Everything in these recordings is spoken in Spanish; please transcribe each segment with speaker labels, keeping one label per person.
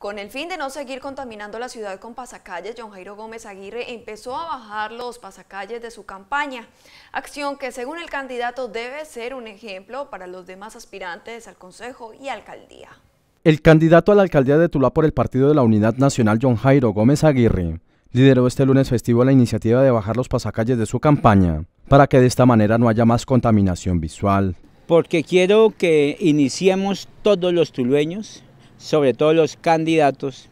Speaker 1: Con el fin de no seguir contaminando la ciudad con pasacalles, John Jairo Gómez Aguirre empezó a bajar los pasacalles de su campaña, acción que según el candidato debe ser un ejemplo para los demás aspirantes al Consejo y Alcaldía.
Speaker 2: El candidato a la alcaldía de Tula por el Partido de la Unidad Nacional, John Jairo Gómez Aguirre, lideró este lunes festivo la iniciativa de bajar los pasacalles de su campaña, para que de esta manera no haya más contaminación visual.
Speaker 1: Porque quiero que iniciemos todos los tulueños sobre todo los candidatos,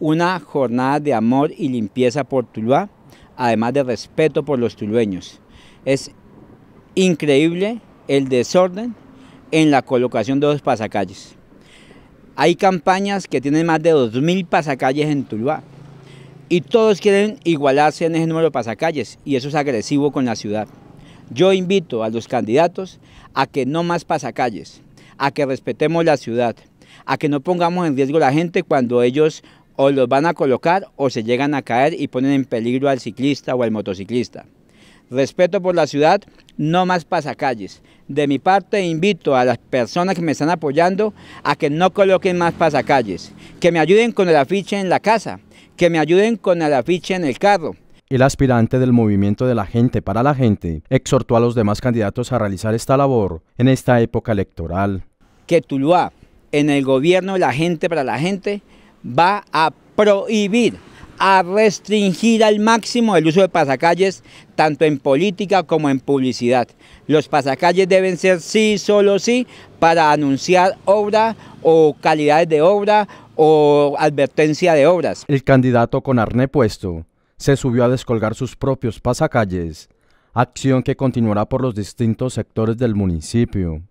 Speaker 1: una jornada de amor y limpieza por Tuluá, además de respeto por los tulueños. Es increíble el desorden en la colocación de los pasacalles. Hay campañas que tienen más de 2.000 pasacalles en Tuluá y todos quieren igualarse en ese número de pasacalles y eso es agresivo con la ciudad. Yo invito a los candidatos a que no más pasacalles, a que respetemos la ciudad, a que no pongamos en riesgo a la gente cuando ellos o los van a colocar o se llegan a caer y ponen en peligro al ciclista o al motociclista. Respeto por la ciudad, no más pasacalles. De mi parte invito a las personas que me están apoyando a que no coloquen más pasacalles, que me ayuden con el afiche en la casa, que me ayuden con el afiche en el carro, el
Speaker 2: aspirante del movimiento de la gente para la gente, exhortó a los demás candidatos a realizar esta labor en esta época electoral.
Speaker 1: Que Tuluá en el gobierno de la gente para la gente va a prohibir, a restringir al máximo el uso de pasacalles, tanto en política como en publicidad. Los pasacalles deben ser sí, solo sí, para anunciar obra o calidades de obra o advertencia de obras.
Speaker 2: El candidato con arné puesto se subió a descolgar sus propios pasacalles, acción que continuará por los distintos sectores del municipio.